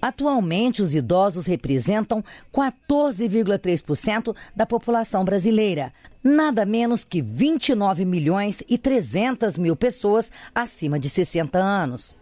Atualmente, os idosos representam 14,3% da população brasileira, nada menos que 29 milhões e 300 mil pessoas acima de 60 anos.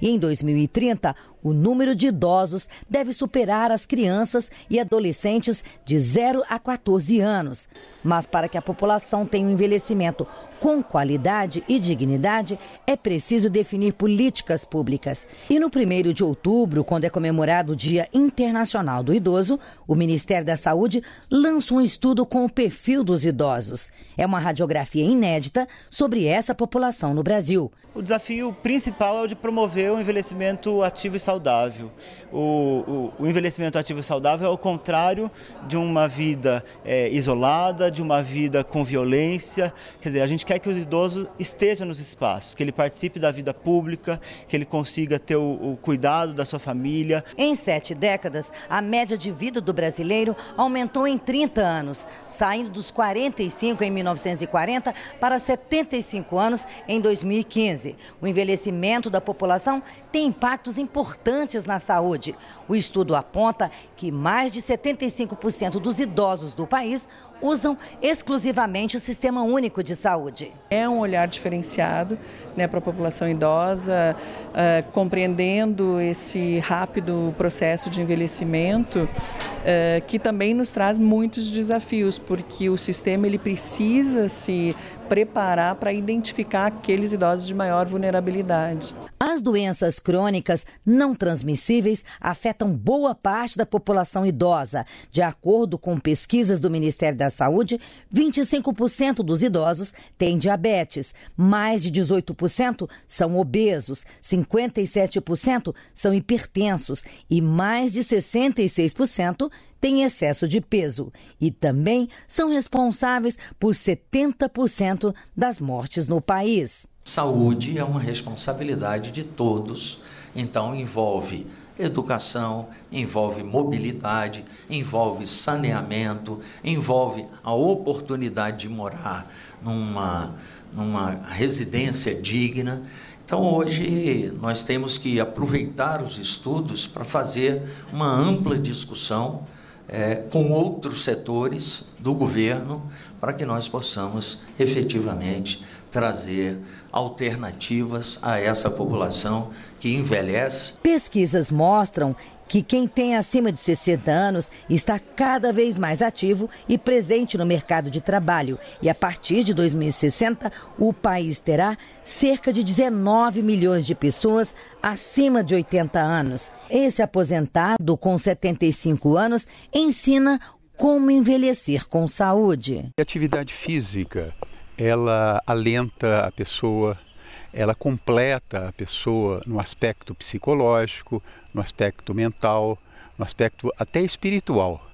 E em 2030, o número de idosos deve superar as crianças e adolescentes de 0 a 14 anos. Mas para que a população tenha um envelhecimento com qualidade e dignidade, é preciso definir políticas públicas. E no 1 de outubro, quando é comemorado o Dia Internacional do Idoso, o Ministério da Saúde lança um estudo com o perfil dos idosos. É uma radiografia inédita sobre essa população no Brasil. O desafio principal é o de promover o envelhecimento ativo e saudável. O, o, o envelhecimento ativo e saudável é o contrário de uma vida é, isolada, de uma vida com violência. Quer dizer, a gente quer quer que o idoso esteja nos espaços, que ele participe da vida pública, que ele consiga ter o, o cuidado da sua família. Em sete décadas, a média de vida do brasileiro aumentou em 30 anos, saindo dos 45 em 1940 para 75 anos em 2015. O envelhecimento da população tem impactos importantes na saúde. O estudo aponta que mais de 75% dos idosos do país usam exclusivamente o Sistema Único de Saúde idade. É um olhar diferenciado né, para a população idosa, uh, compreendendo esse rápido processo de envelhecimento, uh, que também nos traz muitos desafios, porque o sistema ele precisa se preparar para identificar aqueles idosos de maior vulnerabilidade. As doenças crônicas não transmissíveis afetam boa parte da população idosa. De acordo com pesquisas do Ministério da Saúde, 25% dos idosos têm diabetes, mais de 18% são obesos, 57% são hipertensos e mais de 66% têm excesso de peso e também são responsáveis por 70% das mortes no país. Saúde é uma responsabilidade de todos, então envolve educação, envolve mobilidade, envolve saneamento, envolve a oportunidade de morar numa, numa residência digna. Então, hoje, nós temos que aproveitar os estudos para fazer uma ampla discussão é, com outros setores do governo para que nós possamos efetivamente trazer alternativas a essa população que envelhece. Pesquisas mostram que quem tem acima de 60 anos está cada vez mais ativo e presente no mercado de trabalho. E a partir de 2060, o país terá cerca de 19 milhões de pessoas acima de 80 anos. Esse aposentado com 75 anos ensina como envelhecer com saúde. Atividade física ela alenta a pessoa, ela completa a pessoa no aspecto psicológico, no aspecto mental, no aspecto até espiritual.